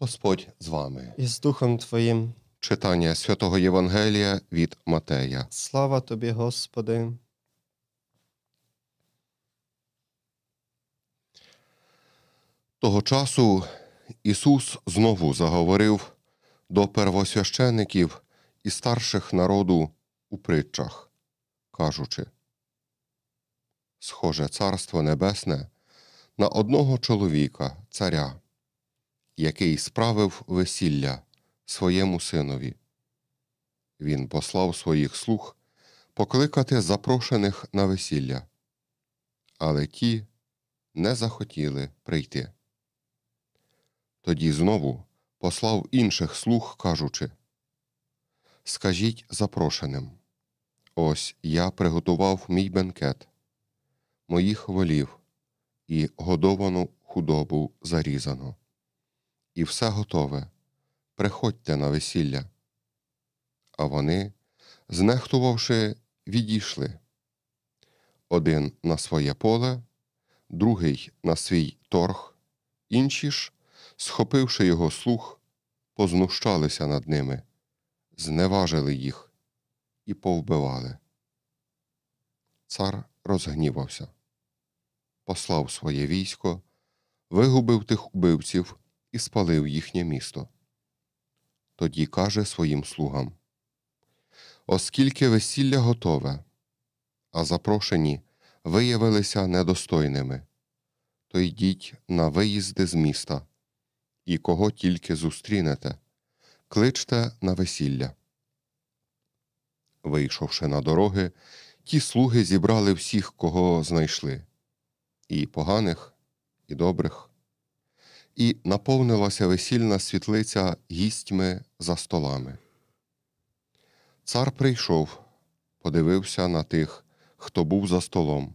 Господь з вами і з Духом Твоїм. Читання святого Євангелія від Матея. Слава тобі, Господи. Того часу Ісус знову заговорив до первосвящеників і старших народу у притчах, кажучи: Схоже царство небесне на одного чоловіка, царя який справив весілля своєму синові. Він послав своїх слуг покликати запрошених на весілля, але ті не захотіли прийти. Тоді знову послав інших слуг, кажучи Скажіть запрошеним. Ось я приготував мій бенкет, моїх волів і годовану худобу зарізано і все готове. Приходьте на весілля. А вони, знехтувавши, відійшли один на своє поле, другий на свій торг, інші ж, схопивши його слух, познущалися над ними, зневажили їх і повбивали. Цар розгнівався, послав своє військо, вигубив тих убивців і спалив їхнє місто. Тоді каже своїм слугам Оскільки весілля готове, а запрошені виявилися недостойними, то йдіть на виїзди з міста і кого тільки зустрінете, кличте на весілля. Вийшовши на дороги, ті слуги зібрали всіх, кого знайшли і поганих, і добрих і наповнилася весільна світлиця гістьми за столами. Цар прийшов, подивився на тих, хто був за столом,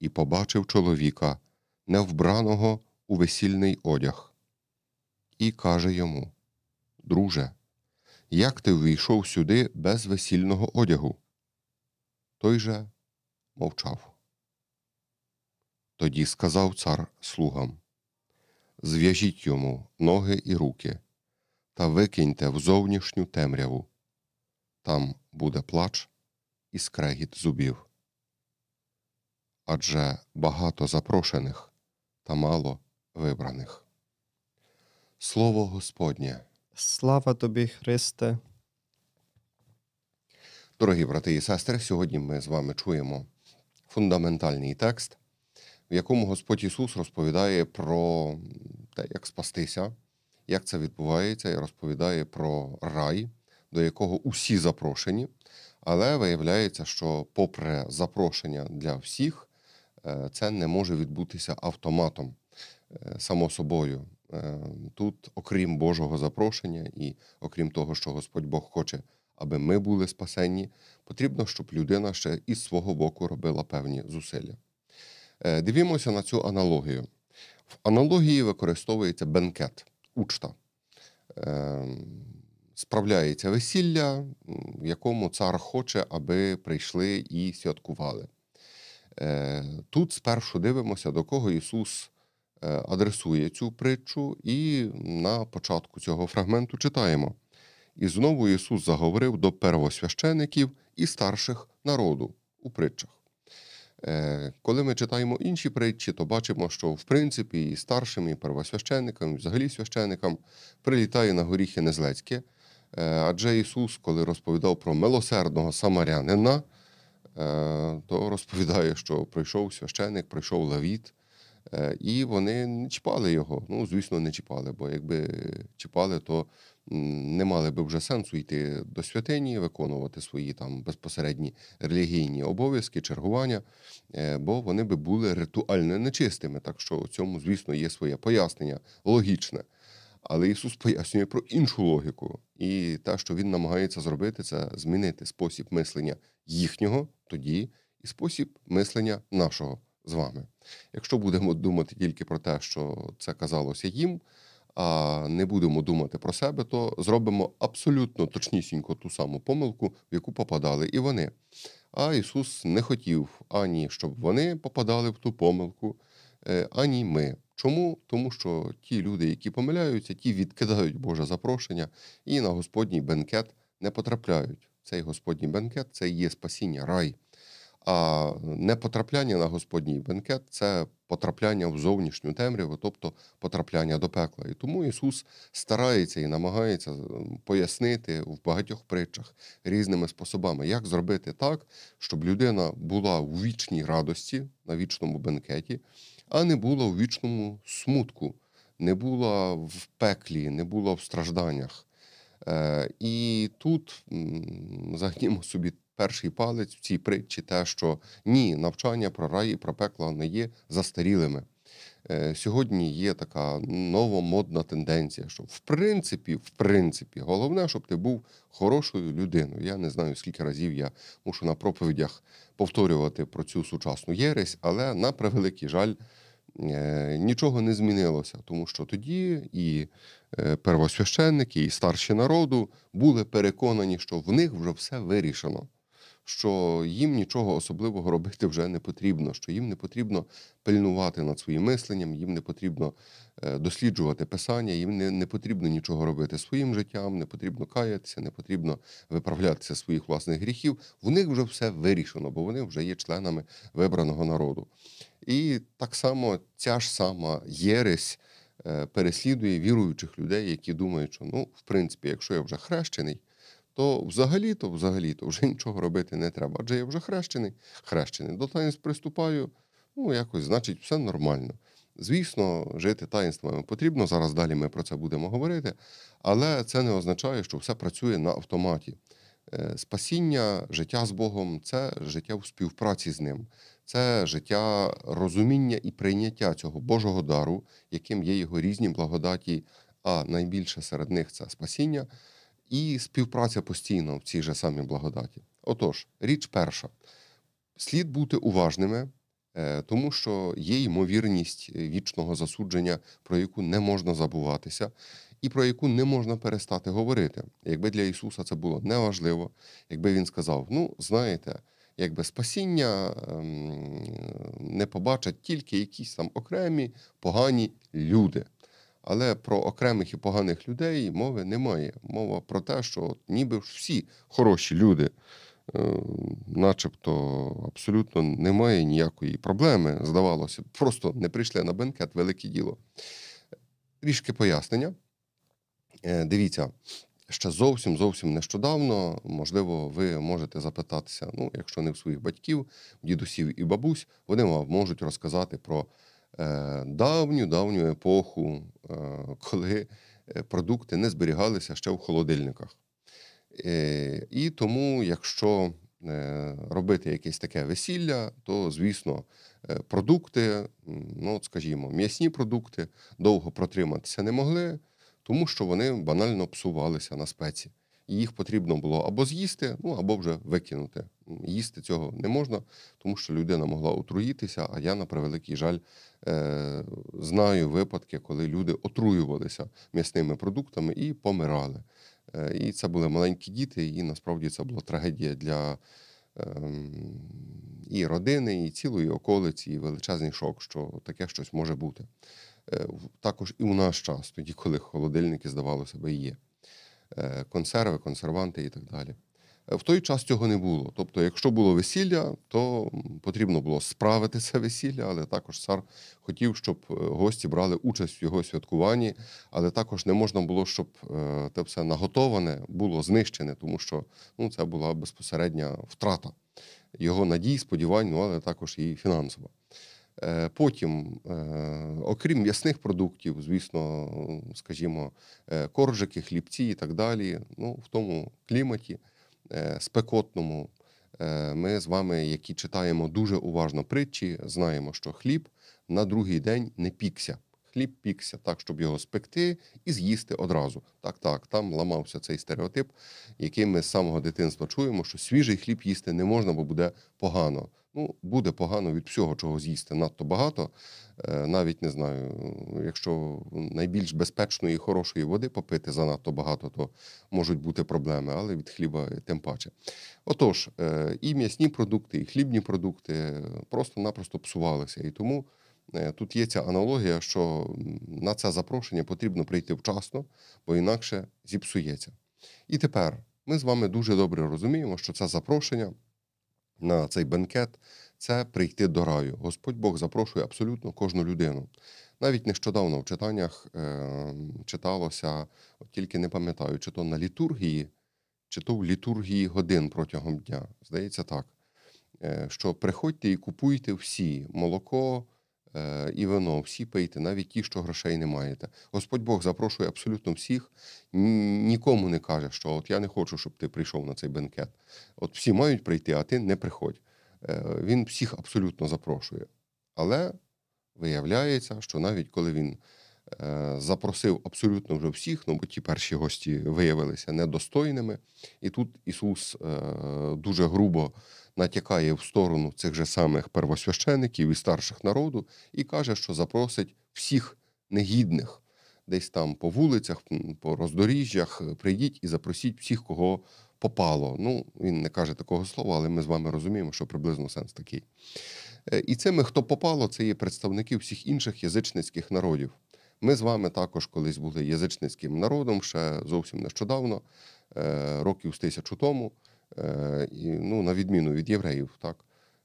і побачив чоловіка, невбраного у весільний одяг, і каже йому: Друже, як ти ввійшов сюди без весільного одягу? Той же мовчав. Тоді сказав цар слугам зв'яжіть йому ноги і руки та викиньте в зовнішню темряву. Там буде плач і скрегіт зубів. Адже багато запрошених та мало вибраних. Слово Господнє. Слава тобі, Христе. Дорогі брати і сестри, сьогодні ми з вами чуємо фундаментальний текст в якому Господь Ісус розповідає про те, як спастися, як це відбувається, і розповідає про рай, до якого усі запрошені. Але виявляється, що, попри запрошення для всіх, е, це не може відбутися автоматом, е, само собою. Е, тут, окрім Божого запрошення, і окрім того, що Господь Бог хоче, аби ми були спасенні, потрібно, щоб людина ще із свого боку робила певні зусилля. Е, дивімося на цю аналогію. В аналогії використовується бенкет, учта. Е, справляється весілля, в якому цар хоче, аби прийшли і святкували. Е, тут спершу дивимося, до кого Ісус адресує цю притчу, і на початку цього фрагменту читаємо. І знову Ісус заговорив до первосвящеників і старших народу у притчах. Е, коли ми читаємо інші притчі, то бачимо, що в принципі і старшим, і первосвященникам, і взагалі священникам прилітає на горіхи Незлецьке. Е, адже Ісус, коли розповідав про милосердного самарянина, е, то розповідає, що прийшов священик, прийшов лавіт, Е, і вони не чіпали його. Ну, звісно, не чіпали, бо якби чіпали, то не мали би вже сенсу йти до святині, виконувати свої там безпосередні релігійні обов'язки, чергування, е, бо вони би були ритуально нечистими. Так що у цьому, звісно, є своє пояснення логічне. Але Ісус пояснює про іншу логіку. І те, що Він намагається зробити, це змінити спосіб мислення їхнього тоді і спосіб мислення нашого з вами. Якщо будемо думати тільки про те, що це казалося їм, а не будемо думати про себе, то зробимо абсолютно точнісінько ту саму помилку, в яку попадали і вони. А Ісус не хотів ані щоб вони попадали в ту помилку, е, ані ми. Чому? Тому що ті люди, які помиляються, ті відкидають Боже запрошення і на Господній бенкет не потрапляють. Цей Господній бенкет це і є спасіння рай. А ну, не потрапляння на Господній бенкет це потрапляння в зовнішню темряву, тобто потрапляння до пекла. І тому Ісус старається і намагається е, пояснити в багатьох притчах різними способами, як зробити так, щоб людина була у вічній радості на вічному бенкеті, а не була у вічному смутку, не була в пеклі, не була в стражданнях. Е, і тут загнімо собі перший палець в цій притчі, те, що ні, навчання про рай і про пекло не є застарілими. Е, сьогодні є така новомодна тенденція, що в принципі, в принципі, головне, щоб ти був хорошою людиною. Я не знаю, скільки разів я мушу на проповідях повторювати про цю сучасну єресь, але на превеликий жаль. Е, нічого не змінилося, тому що тоді і е, первосвященники, і старші народу були переконані, що в них вже все вирішено що їм нічого особливого робити вже не потрібно, що їм не потрібно пильнувати над своїм мисленням, їм не потрібно е, досліджувати писання, їм не, не потрібно нічого робити своїм життям, не потрібно каятися, не потрібно виправлятися своїх власних гріхів. В них вже все вирішено, бо вони вже є членами вибраного народу. І так само ця ж сама єресь е, переслідує віруючих людей, які думають, що ну, в принципі, якщо я вже хрещений то взагалі-то взагалі-то вже нічого робити не треба. Адже я вже хрещений, хрещений. До таїнств приступаю, ну якось, значить, все нормально. Звісно, жити таїнствами потрібно. Зараз далі ми про це будемо говорити, але це не означає, що все працює на автоматі. Е, спасіння, життя з Богом це життя в співпраці з ним, це життя розуміння і прийняття цього Божого дару, яким є його різні благодаті, а найбільше серед них це спасіння і співпраця постійно в цій же самій благодаті. Отож, річ перша: слід бути уважними, е, тому що є ймовірність вічного засудження, про яку не можна забуватися. І про яку не можна перестати говорити. Якби для Ісуса це було неважливо, якби Він сказав: ну, знаєте, якби спасіння ем, не побачать тільки якісь там окремі погані люди. Але про окремих і поганих людей мови немає. Мова про те, що ніби всі хороші люди, е, начебто абсолютно немає ніякої проблеми, здавалося, просто не прийшли на бенкет, велике діло. Трішки пояснення. Е, дивіться, ще зовсім зовсім нещодавно, можливо, ви можете запитатися, ну, якщо не в своїх батьків, дідусів і бабусь, вони вам можуть розказати про. Е, давню давню епоху, е, коли е, продукти не зберігалися ще в холодильниках. І тому, якщо робити якесь таке весілля, то, звісно, продукти, ну, скажімо, м'ясні продукти довго протриматися не могли, тому що вони банально псувалися на спеці і їх потрібно було або з'їсти, ну або вже викинути. Їсти цього не можна, тому що людина могла отруїтися. А я, на превеликий жаль, е, знаю випадки, коли люди отруювалися м'ясними продуктами і помирали. Е, І це були маленькі діти, і насправді це була трагедія для. Ем, і родини, і цілої околиці, і величезний шок, що таке щось може бути е, також і у наш час, тоді коли холодильники здавалося, себе і є. Е, консерви, консерванти і так далі. Е, в той час цього не було. Тобто, якщо було весілля, то потрібно було справити це весілля, але також цар хотів, щоб е, гості брали участь в його святкуванні, але також не можна було, щоб те все наготоване було знищене, тому що ну, це була безпосередня втрата його надій, сподівань, ну але також і фінансова. Е, потім, е, окрім м'ясних продуктів, звісно, скажімо, е, коржики, хлібці і так далі. Ну, в тому кліматі спекотному, ми з вами, які читаємо дуже уважно притчі, знаємо, що хліб на другий день не пікся. Хліб пікся так, щоб його спекти і з'їсти одразу. Так, так, там ламався цей стереотип, який ми з самого дитинства чуємо, що свіжий хліб їсти не можна, бо буде погано ну, буде погано від всього, чого з'їсти надто багато. Е, навіть не знаю, якщо найбільш безпечної і хорошої води попити занадто багато, то можуть бути проблеми, але від хліба тим паче. Отож, е, і м'ясні продукти, і хлібні продукти просто-напросто псувалися. І тому е, тут є ця аналогія, що на це запрошення потрібно прийти вчасно, бо інакше зіпсується. І тепер ми з вами дуже добре розуміємо, що це запрошення на цей бенкет це прийти до раю. Господь Бог запрошує абсолютно кожну людину. Навіть нещодавно в читаннях е, читалося, от тільки не пам'ятаю, чи то на літургії, чи то в літургії годин протягом дня. Здається, так. Е, що приходьте і купуйте всі молоко, Е, і вино, всі пийте, навіть ті, що грошей не маєте. Господь Бог запрошує абсолютно всіх, нікому не каже, що от я не хочу, щоб ти прийшов на цей бенкет. От всі мають прийти, а ти не приходь. Е, він всіх абсолютно запрошує. Але виявляється, що навіть коли він е, запросив абсолютно вже всіх, ну бо ті перші гості виявилися недостойними, і тут Ісус дуже грубо натякає в сторону цих же самих первосвящеників і старших народу і каже, що запросить всіх негідних десь там по вулицях, по роздоріжжях, е, прийдіть і запросіть всіх, кого попало. Ну, він не каже такого слова, але ми з вами розуміємо, що приблизно сенс такий. Е, і цими, хто попало, це є представники всіх інших язичницьких народів. Ми з вами також колись були язичницьким народом ще зовсім нещодавно, е, років з тисячу тому. Е, ну, на відміну від євреїв. так.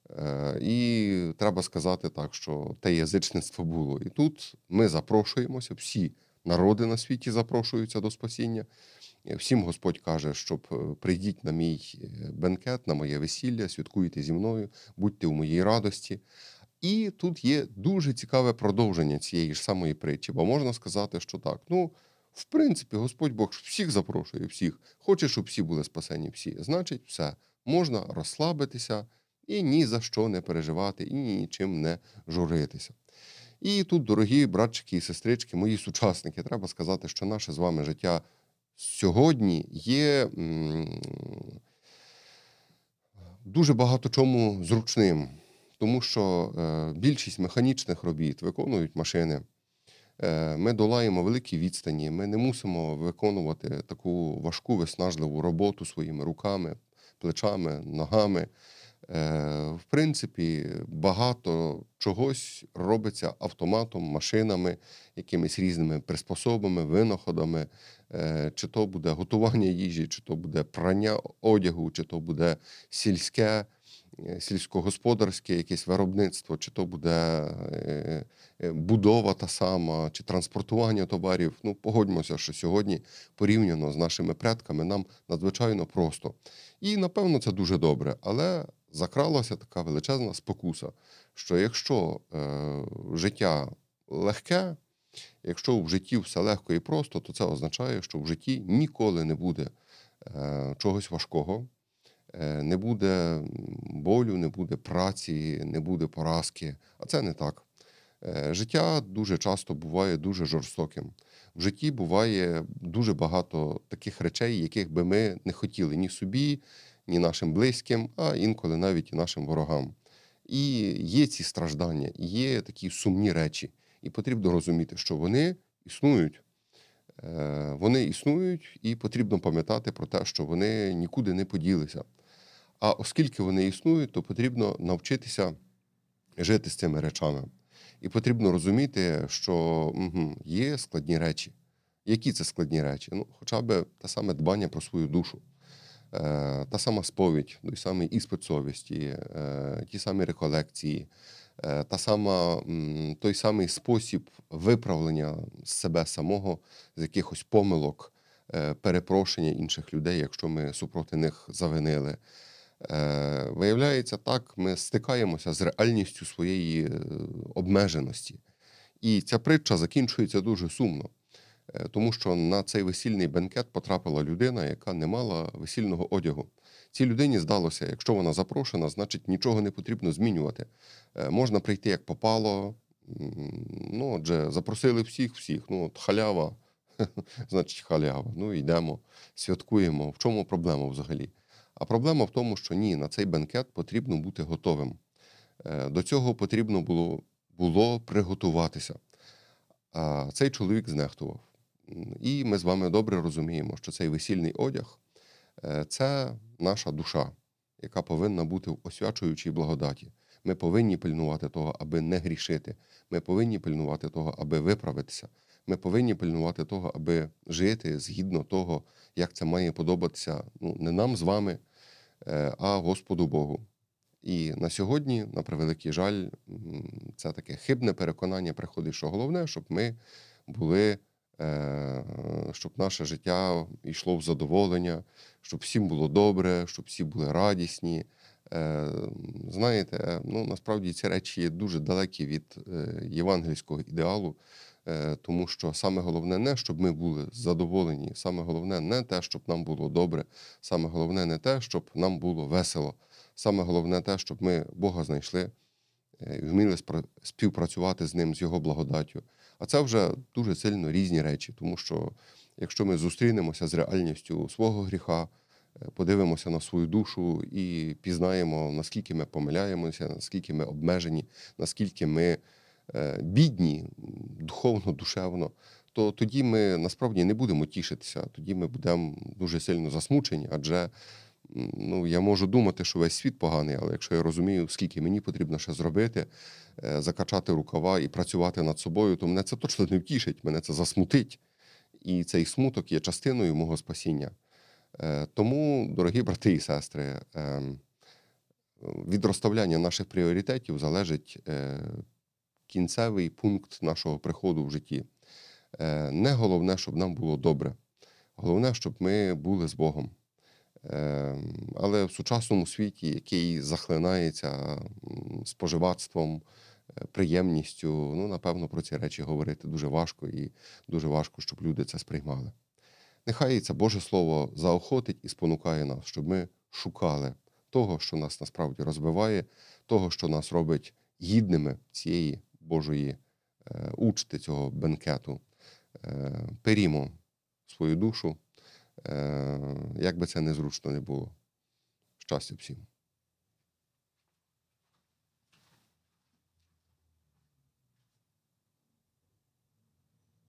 Е, і треба сказати так, що те язичництво було. І тут ми запрошуємося, всі народи на світі запрошуються до спасіння. Е, всім Господь каже, щоб прийдіть на мій бенкет, на моє весілля, святкуйте зі мною, будьте у моїй радості. І тут є дуже цікаве продовження цієї ж самої притчі, бо можна сказати, що так. ну, в принципі, Господь Бог всіх запрошує, всіх. Хоче, щоб всі були спасені, всі. Значить, все, можна розслабитися і ні за що не переживати, і нічим не журитися. І тут, дорогі братчики і сестрички, мої сучасники, треба сказати, що наше з вами життя сьогодні є дуже багато чому зручним, тому що е, більшість механічних робіт виконують машини. Е, ми долаємо великі відстані, ми не мусимо виконувати таку важку виснажливу роботу своїми руками, плечами, ногами. Е, в принципі, багато чогось робиться автоматом, машинами, якимись різними приспособами, винаходами, е, чи то буде готування їжі, чи то буде прання одягу, чи то буде сільське. Е, сільськогосподарське, якесь виробництво, чи то буде е, е, будова та сама, чи транспортування товарів. Ну, погодьмося, що сьогодні порівняно з нашими предками нам надзвичайно просто. І напевно це дуже добре, але закралася така величезна спокуса, що якщо е, життя легке. Якщо в житті все легко і просто, то це означає, що в житті ніколи не буде чогось важкого, Е, не буде болю, не буде праці, не буде поразки. А це не так. Е, життя дуже часто буває дуже жорстоким. В житті буває дуже багато таких речей, яких би ми не хотіли ні собі, ні нашим близьким, а інколи навіть і нашим ворогам. І є ці страждання, і є такі сумні речі. І потрібно розуміти, що вони існують. Е, вони існують, і потрібно пам'ятати про те, що вони нікуди не поділися. А оскільки вони існують, то потрібно навчитися жити з цими речами. І потрібно розуміти, що угу, є складні речі. Які це складні речі? Ну, Хоча б те саме дбання про свою душу, е, та сама сповідь, той ну, самий іспит совісті, е, ті самі реколекції, е, та сама, той самий спосіб виправлення себе самого з якихось помилок, е, перепрошення інших людей, якщо ми супроти них завинили. Е, виявляється, так, ми стикаємося з реальністю своєї е, обмеженості. І ця притча закінчується дуже сумно, е, тому що на цей весільний бенкет потрапила людина, яка не мала весільного одягу. Цій людині здалося, якщо вона запрошена, значить нічого не потрібно змінювати. Можна прийти як попало. Ну, Отже, запросили всіх, всіх. Ну, от халява, значить, халява. Ну, йдемо, святкуємо. В чому проблема взагалі? А проблема в тому, що ні, на цей бенкет потрібно бути готовим. Е, до цього потрібно було було приготуватися. А цей чоловік знехтував. І ми з вами добре розуміємо, що цей весільний одяг е, це наша душа, яка повинна бути в освячуючій благодаті. Ми повинні пильнувати того, аби не грішити. Ми повинні пильнувати того, аби виправитися. Ми повинні пильнувати того, аби жити згідно того, як це має подобатися ну, не нам з вами. Е, а Господу Богу. І на сьогодні, на превеликий жаль, це таке хибне переконання приходить, що головне, щоб ми були, е, щоб наше життя йшло в задоволення, щоб всім було добре, щоб всі були радісні. Е, знаєте, ну насправді ці речі є дуже далекі від євангельського ідеалу, Е, тому що саме головне не щоб ми були задоволені, саме головне не те, щоб нам було добре, саме головне не те, щоб нам було весело. Саме головне те, щоб ми Бога знайшли е, і вміли співпрацювати з ним, з його благодаттю. А це вже дуже сильно різні речі, тому що якщо ми зустрінемося з реальністю свого гріха, е, подивимося на свою душу і пізнаємо, наскільки ми помиляємося, наскільки ми обмежені, наскільки ми. Е, бідні духовно, душевно, то тоді ми насправді не будемо тішитися, тоді ми будемо дуже сильно засмучені, адже ну, я можу думати, що весь світ поганий, але якщо я розумію, скільки мені потрібно ще зробити, е, закачати рукава і працювати над собою, то мене це точно не втішить, мене це засмутить. І цей смуток є частиною мого спасіння. Е, тому, дорогі брати і сестри, ем, від розставляння наших пріоритетів залежить кінцевий пункт нашого приходу в житті. Е, не головне, щоб нам було добре. Головне, щоб ми були з Богом. Е, але в сучасному світі, який захлинається споживацтвом, е, приємністю, ну, напевно, про ці речі говорити дуже важко і дуже важко, щоб люди це сприймали. Нехай це Боже Слово заохотить і спонукає нас, щоб ми шукали того, що нас насправді розбиває, того, що нас робить гідними цієї Божої е, учти цього бенкету. Е, перімо свою душу, е, як би це незручно не було. Щастя всім.